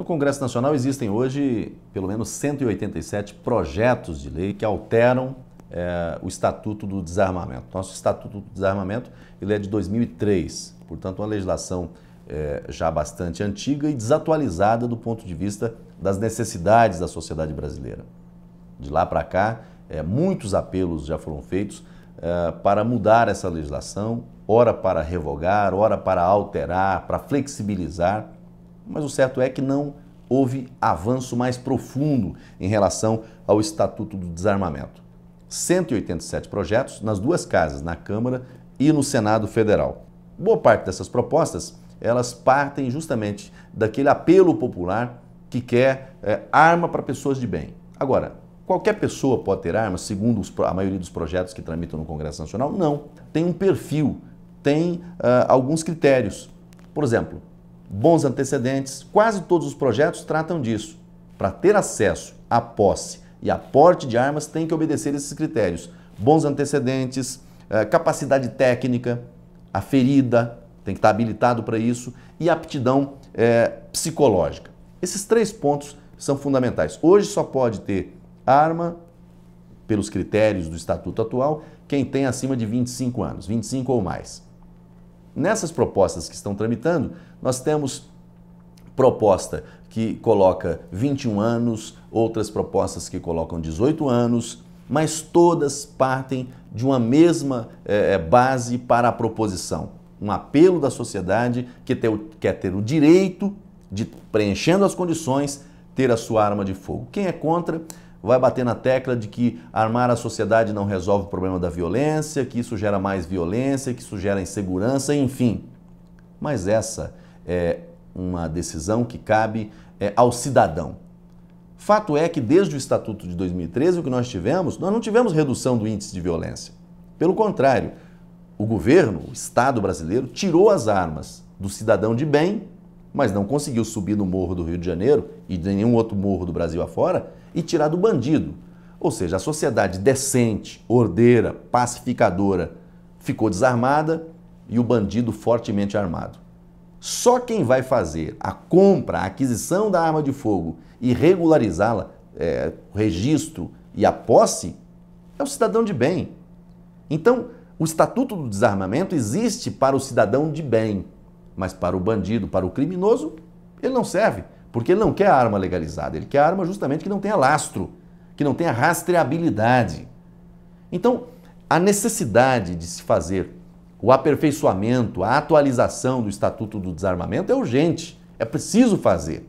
No Congresso Nacional existem hoje pelo menos 187 projetos de lei que alteram é, o Estatuto do Desarmamento. Nosso Estatuto do Desarmamento ele é de 2003, portanto uma legislação é, já bastante antiga e desatualizada do ponto de vista das necessidades da sociedade brasileira. De lá para cá, é, muitos apelos já foram feitos para mudar essa legislação, ora para revogar, ora para alterar, para flexibilizar mas o certo é que não houve avanço mais profundo em relação ao Estatuto do Desarmamento. 187 projetos nas duas casas, na Câmara e no Senado Federal. Boa parte dessas propostas, elas partem justamente daquele apelo popular que quer é, arma para pessoas de bem. Agora, qualquer pessoa pode ter arma, segundo os, a maioria dos projetos que tramitam no Congresso Nacional? Não. Tem um perfil, tem uh, alguns critérios. Por exemplo, bons antecedentes, quase todos os projetos tratam disso. Para ter acesso à posse e aporte de armas, tem que obedecer esses critérios: bons antecedentes, eh, capacidade técnica, a ferida, tem que estar tá habilitado para isso, e aptidão é, psicológica. Esses três pontos são fundamentais. Hoje só pode ter arma, pelos critérios do estatuto atual, quem tem acima de 25 anos, 25 ou mais. Nessas propostas que estão tramitando, nós temos proposta que coloca 21 anos, outras propostas que colocam 18 anos, mas todas partem de uma mesma é, base para a proposição. Um apelo da sociedade que ter, quer ter o direito de, preenchendo as condições, ter a sua arma de fogo. Quem é contra vai bater na tecla de que armar a sociedade não resolve o problema da violência, que isso gera mais violência, que isso gera insegurança, enfim. Mas essa é uma decisão que cabe é, ao cidadão. Fato é que desde o Estatuto de 2013, o que nós tivemos, nós não tivemos redução do índice de violência. Pelo contrário, o governo, o Estado brasileiro, tirou as armas do cidadão de bem mas não conseguiu subir no morro do Rio de Janeiro e de nenhum outro morro do Brasil afora e tirar do bandido. Ou seja, a sociedade decente, ordeira, pacificadora ficou desarmada e o bandido fortemente armado. Só quem vai fazer a compra, a aquisição da arma de fogo e regularizá-la, é, o registro e a posse, é o cidadão de bem. Então, o Estatuto do Desarmamento existe para o cidadão de bem, mas para o bandido, para o criminoso, ele não serve, porque ele não quer arma legalizada, ele quer arma justamente que não tenha lastro, que não tenha rastreabilidade. Então, a necessidade de se fazer o aperfeiçoamento, a atualização do Estatuto do Desarmamento é urgente, é preciso fazer.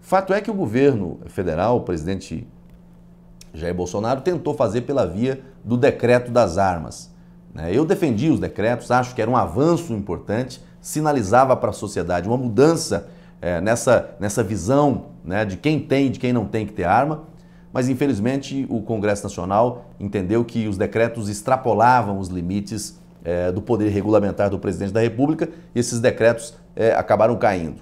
Fato é que o governo federal, o presidente Jair Bolsonaro, tentou fazer pela via do decreto das armas. Né? Eu defendi os decretos, acho que era um avanço importante, sinalizava para a sociedade uma mudança é, nessa, nessa visão né, de quem tem, de quem não tem que ter arma, mas infelizmente o Congresso Nacional entendeu que os decretos extrapolavam os limites é, do poder regulamentar do presidente da República e esses decretos é, acabaram caindo.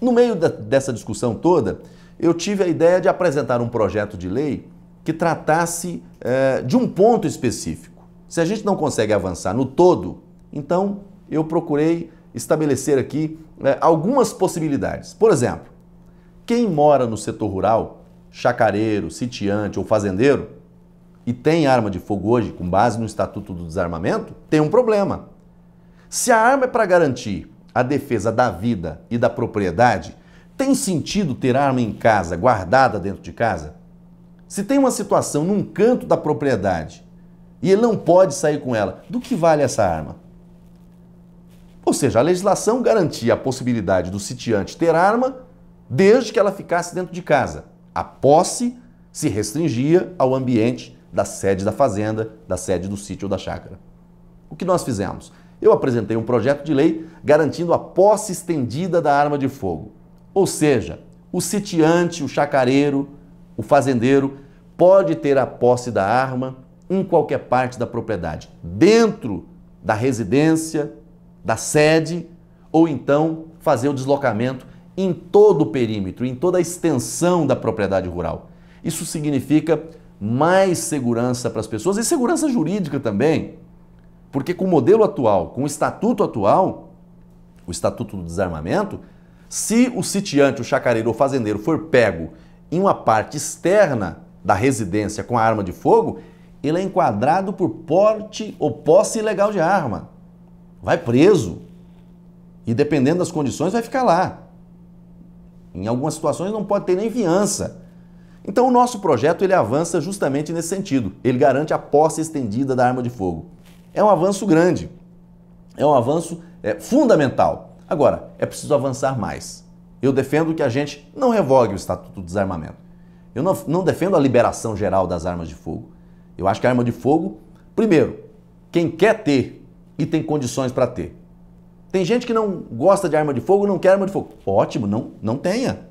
No meio da, dessa discussão toda, eu tive a ideia de apresentar um projeto de lei que tratasse de um ponto específico. Se a gente não consegue avançar no todo, então eu procurei estabelecer aqui né, algumas possibilidades. Por exemplo, quem mora no setor rural, chacareiro, sitiante ou fazendeiro, e tem arma de fogo hoje, com base no Estatuto do Desarmamento, tem um problema. Se a arma é para garantir a defesa da vida e da propriedade, tem sentido ter arma em casa, guardada dentro de casa? Se tem uma situação num canto da propriedade e ele não pode sair com ela, do que vale essa arma? Ou seja, a legislação garantia a possibilidade do sitiante ter arma desde que ela ficasse dentro de casa. A posse se restringia ao ambiente da sede da fazenda, da sede do sítio ou da chácara. O que nós fizemos? Eu apresentei um projeto de lei garantindo a posse estendida da arma de fogo. Ou seja, o sitiante, o chacareiro, o fazendeiro pode ter a posse da arma em qualquer parte da propriedade, dentro da residência, da sede, ou então fazer o deslocamento em todo o perímetro, em toda a extensão da propriedade rural. Isso significa mais segurança para as pessoas e segurança jurídica também, porque com o modelo atual, com o estatuto atual, o estatuto do desarmamento, se o sitiante, o chacareiro ou fazendeiro for pego em uma parte externa da residência com a arma de fogo, ele é enquadrado por porte ou posse ilegal de arma. Vai preso. E dependendo das condições, vai ficar lá. Em algumas situações não pode ter nem fiança. Então o nosso projeto ele avança justamente nesse sentido. Ele garante a posse estendida da arma de fogo. É um avanço grande. É um avanço é, fundamental. Agora, é preciso avançar mais. Eu defendo que a gente não revogue o Estatuto do Desarmamento. Eu não, não defendo a liberação geral das armas de fogo. Eu acho que a arma de fogo, primeiro, quem quer ter e tem condições para ter. Tem gente que não gosta de arma de fogo, não quer arma de fogo. Ótimo, não, não tenha.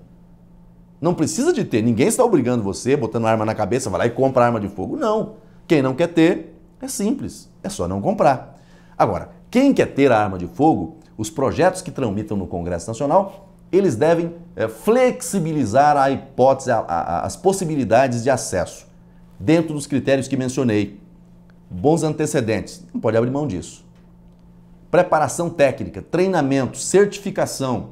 Não precisa de ter. Ninguém está obrigando você, botando arma na cabeça, vai lá e compra arma de fogo. Não. Quem não quer ter, é simples. É só não comprar. Agora, quem quer ter a arma de fogo, os projetos que tramitam no Congresso Nacional, eles devem é, flexibilizar a hipótese, a, a, as possibilidades de acesso dentro dos critérios que mencionei. Bons antecedentes, não pode abrir mão disso. Preparação técnica, treinamento, certificação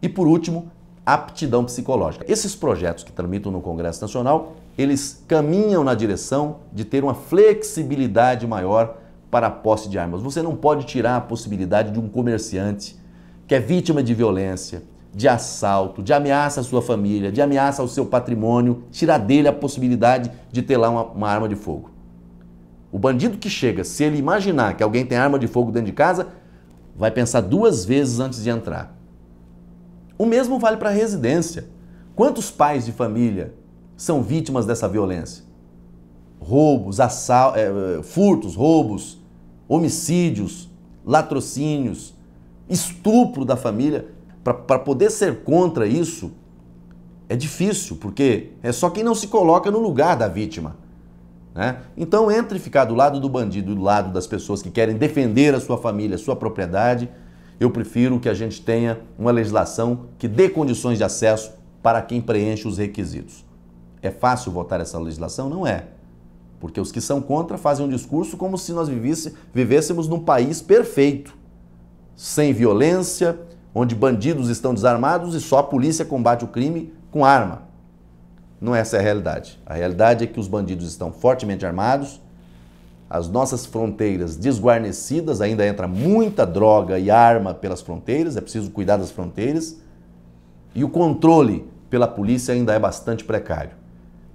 e, por último, aptidão psicológica. Esses projetos que tramitam no Congresso Nacional, eles caminham na direção de ter uma flexibilidade maior para a posse de armas. Você não pode tirar a possibilidade de um comerciante que é vítima de violência, de assalto, de ameaça à sua família, de ameaça ao seu patrimônio, tirar dele a possibilidade de ter lá uma, uma, arma de fogo. O bandido que chega, se ele imaginar que alguém tem arma de fogo dentro de casa, vai pensar duas vezes antes de entrar. O mesmo vale para a residência. Quantos pais de família são vítimas dessa violência? Roubos, assal é, furtos, roubos, homicídios, latrocínios, estupro da família para poder ser contra isso é difícil, porque é só quem não se coloca no lugar da vítima. Né? Então, entre ficar do lado do bandido e do lado das pessoas que querem defender a sua família, a sua propriedade, eu prefiro que a gente tenha uma legislação que dê condições de acesso para quem preenche os requisitos. É fácil votar essa legislação? Não é. Porque os que são contra fazem um discurso como se nós vivesse, vivêssemos num país perfeito, sem violência, onde bandidos estão desarmados e só a polícia combate o crime com arma. Não essa é a realidade. A realidade é que os bandidos estão fortemente armados, as nossas fronteiras desguarnecidas, ainda entra muita droga e arma pelas fronteiras, é preciso cuidar das fronteiras, e o controle pela polícia ainda é bastante precário.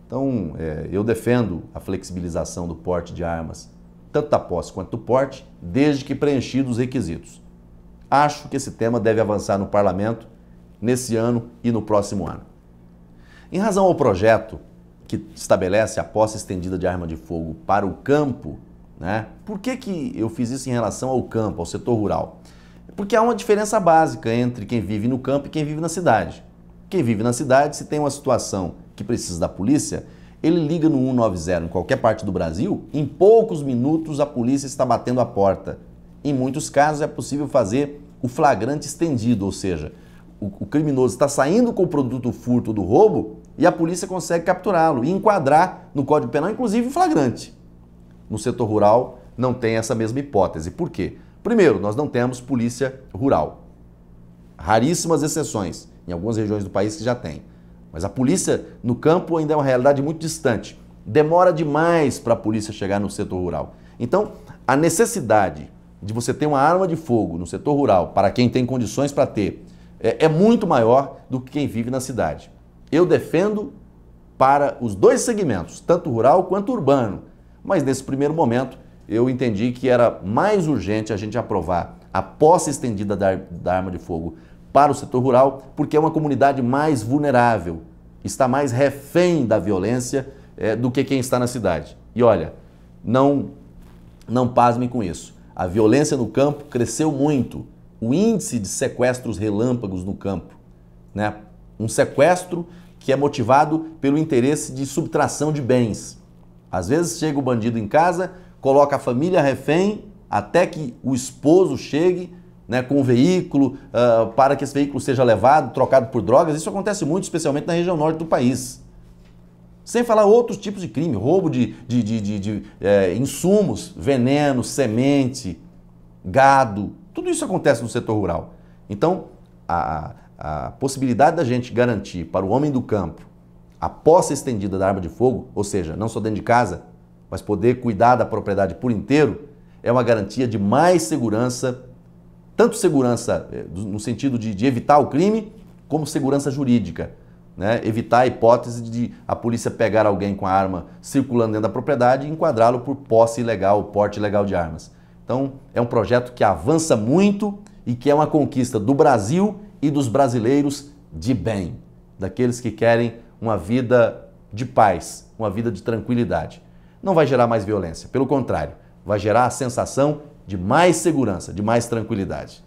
Então, é, eu defendo a flexibilização do porte de armas, tanto da posse quanto do porte, desde que preenchidos os requisitos. Acho que esse tema deve avançar no parlamento nesse ano e no próximo ano. Em razão ao projeto que estabelece a posse estendida de arma de fogo para o campo, né? Por que, que eu fiz isso em relação ao campo, ao setor rural? Porque há uma diferença básica entre quem vive no campo e quem vive na cidade. Quem vive na cidade, se tem uma situação que precisa da polícia, ele liga no 190 em qualquer parte do Brasil, em poucos minutos a polícia está batendo a porta, em muitos casos é possível fazer o flagrante estendido, ou seja, o, o criminoso está saindo com o produto furto do roubo e a polícia consegue capturá-lo e enquadrar no Código Penal, inclusive o flagrante. No setor rural não tem essa mesma hipótese. Por quê? Primeiro, nós não temos polícia rural. Raríssimas exceções, em algumas regiões do país que já tem. Mas a polícia no campo ainda é uma realidade muito distante. Demora demais para a polícia chegar no setor rural. Então, a necessidade de você ter uma arma de fogo no setor rural, para quem tem condições para ter, é, é muito maior do que quem vive na cidade. Eu defendo para os dois segmentos, tanto rural quanto urbano, mas nesse primeiro momento eu entendi que era mais urgente a gente aprovar a posse estendida da, da arma de fogo para o setor rural, porque é uma comunidade mais vulnerável, está mais refém da violência é, do que quem está na cidade. E olha, não, não pasmem com isso. A violência no campo cresceu muito. O índice de sequestros relâmpagos no campo. Né? Um sequestro que é motivado pelo interesse de subtração de bens. Às vezes chega o bandido em casa, coloca a família refém até que o esposo chegue né, com o veículo uh, para que esse veículo seja levado, trocado por drogas. Isso acontece muito, especialmente na região norte do país. Sem falar outros tipos de crime, roubo de, de, de, de, de é, insumos, veneno, semente, gado. Tudo isso acontece no setor rural. Então, a, a possibilidade da gente garantir para o homem do campo a posse estendida da arma de fogo, ou seja, não só dentro de casa, mas poder cuidar da propriedade por inteiro, é uma garantia de mais segurança, tanto segurança é, no sentido de, de evitar o crime, como segurança jurídica né, evitar a hipótese de a polícia pegar alguém com a arma circulando dentro da propriedade e enquadrá-lo por posse ilegal, porte ilegal de armas. Então, é um projeto que avança muito e que é uma conquista do Brasil e dos brasileiros de bem, daqueles que querem uma vida de paz, uma vida de tranquilidade. Não vai gerar mais violência, pelo contrário, vai gerar a sensação de mais segurança, de mais tranquilidade.